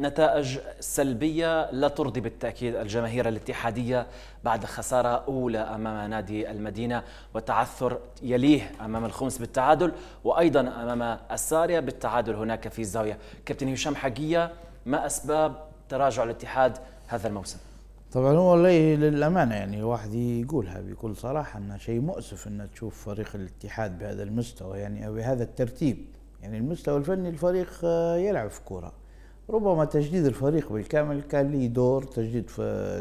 نتائج سلبية لا ترضي بالتأكيد الجماهير الاتحادية بعد خسارة أولى أمام نادي المدينة وتعثر يليه أمام الخمس بالتعادل وأيضا أمام السارية بالتعادل هناك في الزاوية كابتن هشام حقية ما أسباب تراجع الاتحاد هذا الموسم؟ طبعا هو والله للامانه يعني الواحد يقولها بكل صراحه انه شيء مؤسف ان تشوف فريق الاتحاد بهذا المستوى يعني او بهذا الترتيب يعني المستوى الفني الفريق آه، يلعب في كوره ربما تجديد الفريق بالكامل كان له دور تجديد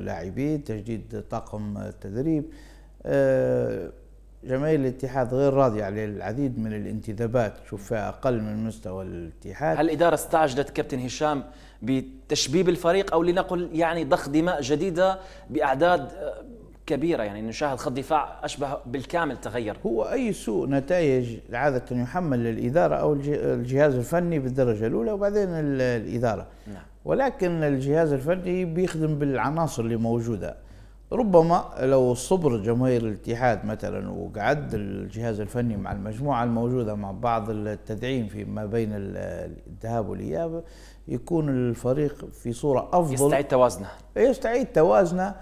لاعبين تجديد طاقم التدريب آه، جماهير الاتحاد غير راضيه على العديد من الانتدابات فيها اقل من مستوى الاتحاد هل الاداره استعجلت كابتن هشام بتشبيب الفريق او لنقل يعني ضخ دماء جديده باعداد آه، كبيره يعني نشاهد خط دفاع اشبه بالكامل تغير هو اي سوء نتائج عاده يحمل الاداره او الجهاز الفني بالدرجه الاولى وبعدين الاداره نعم. ولكن الجهاز الفني بيخدم بالعناصر اللي موجوده ربما لو صبر جماهير الاتحاد مثلا وقعد الجهاز الفني مع المجموعه الموجوده مع بعض التدعيم في ما بين الذهاب والاياب يكون الفريق في صوره افضل يستعيد توازنه يستعيد توازنه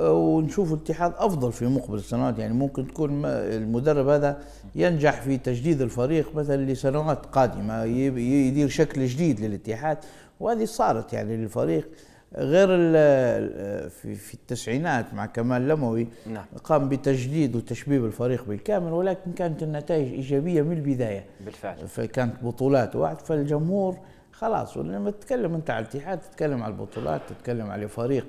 ونشوف اتحاد افضل في مقبل السنوات يعني ممكن تكون المدرب هذا ينجح في تجديد الفريق مثلا لسنوات قادمه يدير شكل جديد للاتحاد وهذه صارت يعني للفريق غير في التسعينات مع كمال لموي نعم. قام بتجديد وتشبيب الفريق بالكامل ولكن كانت النتائج ايجابيه من البدايه بالفعل فكانت بطولات واحد فالجمهور خلاص ولما تتكلم انت على الاتحاد تتكلم على البطولات تتكلم على فريق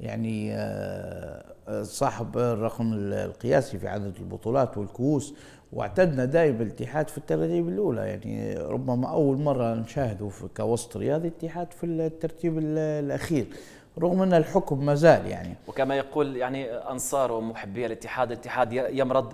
يعني آه، آه، صاحب الرقم القياسي في عدد البطولات والكؤوس واعتدنا دائما بالاتحاد في الترتيب الاولى يعني ربما اول مره نشاهده كوسط رياضي اتحاد في الترتيب الاخير رغم ان الحكم ما زال يعني وكما يقول يعني انصار ومحبي الاتحاد الاتحاد يمرض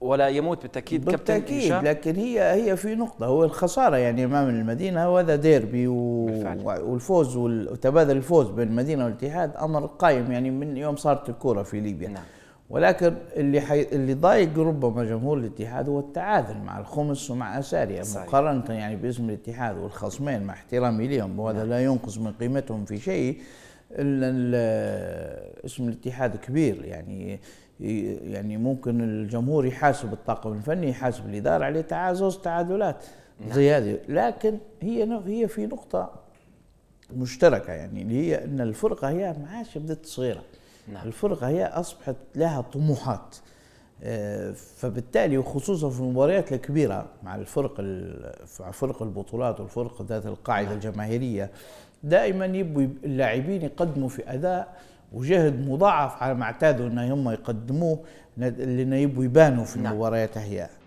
ولا يموت بالتاكيد كابتن بالتاكيد لكن هي هي في نقطه هو الخساره يعني امام المدينه وهذا ديربي و... بالفعل. والفوز وتبادل الفوز بين المدينه والاتحاد امر قائم يعني من يوم صارت الكوره في ليبيا نعم. ولكن اللي حي... اللي ضايق ربما جمهور الاتحاد هو التعادل مع الخمس ومع اساريا مقارنه يعني باسم الاتحاد والخصمين مع احترامي لهم وهذا نعم. لا ينقص من قيمتهم في شيء اسم الاتحاد كبير يعني يعني ممكن الجمهور يحاسب الطاقم الفني يحاسب الاداره عليه تعازز تعادلات نعم. زي هذه لكن هي هي في نقطه مشتركه يعني اللي هي ان الفرقه هي ما عادش صغيره نعم. الفرقه هي اصبحت لها طموحات آه، فبالتالي وخصوصا في المباريات الكبيره مع الفرق فرق البطولات والفرق ذات القاعده نعم. الجماهيريه دائما يبوا اللاعبين يقدموا في اداء وجهد مضاعف على ما اعتادوا هم يقدموه لأن يبوا يبانوا في نعم. المباريات هي